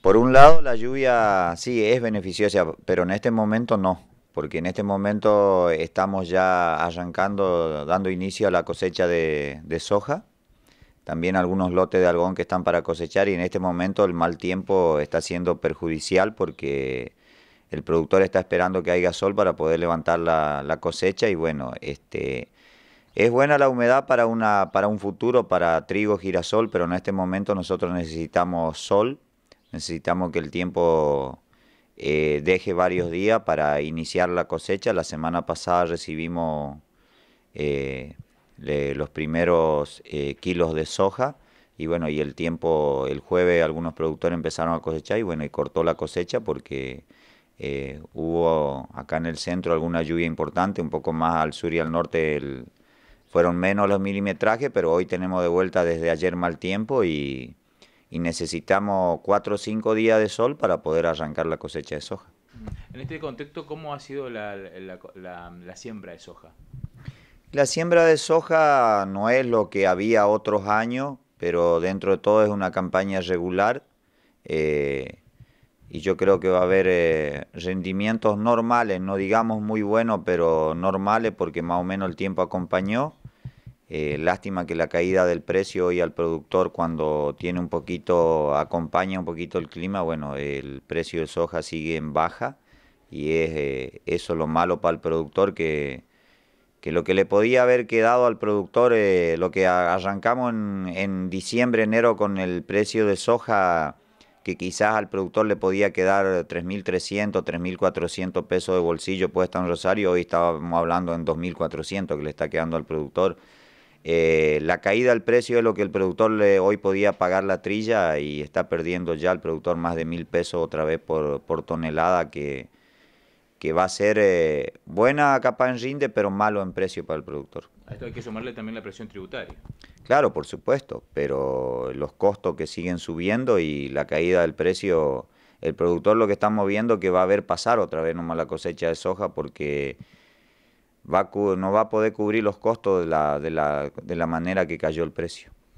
Por un lado, la lluvia sí es beneficiosa, pero en este momento no, porque en este momento estamos ya arrancando, dando inicio a la cosecha de, soja, también algunos lotes de algodón que están para cosechar y en este momento el mal tiempo está siendo perjudicial porque el productor está esperando que haya sol para poder levantar la, la cosecha y bueno, este... Es buena la humedad para, una, para un futuro, para trigo, girasol, pero en este momento nosotros necesitamos sol Necesitamos que el tiempo eh, deje varios días para iniciar la cosecha. La semana pasada recibimos eh, los primeros eh, kilos de soja y bueno, y el tiempo, el jueves algunos productores empezaron a cosechar y bueno, y cortó la cosecha porque hubo acá en el centro alguna lluvia importante, un poco más al sur y al norte fueron menos los milimetrajes, pero hoy tenemos de vuelta desde ayer mal tiempo y y necesitamos cuatro o cinco días de sol para poder arrancar la cosecha de soja. En este contexto, ¿cómo ha sido la, la, siembra de soja? La siembra de soja no es lo que había otros años, pero dentro de todo es una campaña regular eh, y yo creo que va a haber eh, rendimientos normales, no digamos muy buenos, pero normales porque más o menos el tiempo acompañó eh, lástima que la caída del precio hoy al productor cuando tiene un poquito, acompaña un poquito el clima, bueno, el precio de soja sigue en baja y es eh, eso lo malo para el productor que, que, lo que le podía haber quedado al productor, eh, lo que arrancamos en, en, diciembre, enero con el precio de soja, que quizás al productor le podía quedar 3.300, 3.400 pesos de bolsillo puesta en Rosario, hoy estábamos hablando en 2.400 que le está quedando al productor. Eh, la caída del precio de lo que el productor hoy podía pagar la trilla y está perdiendo ya el productor más de mil pesos otra vez por, tonelada que, va a ser eh, buena capa en rinde pero malo en precio para el productor. A esto hay que sumarle también la presión tributaria. Claro, por supuesto, pero los costos que siguen subiendo y la caída del precio, el productor lo que estamos viendo que va a ver pasar otra vez una la cosecha de soja porque no va a poder cubrir los costos de la, de la, de la manera que cayó el precio.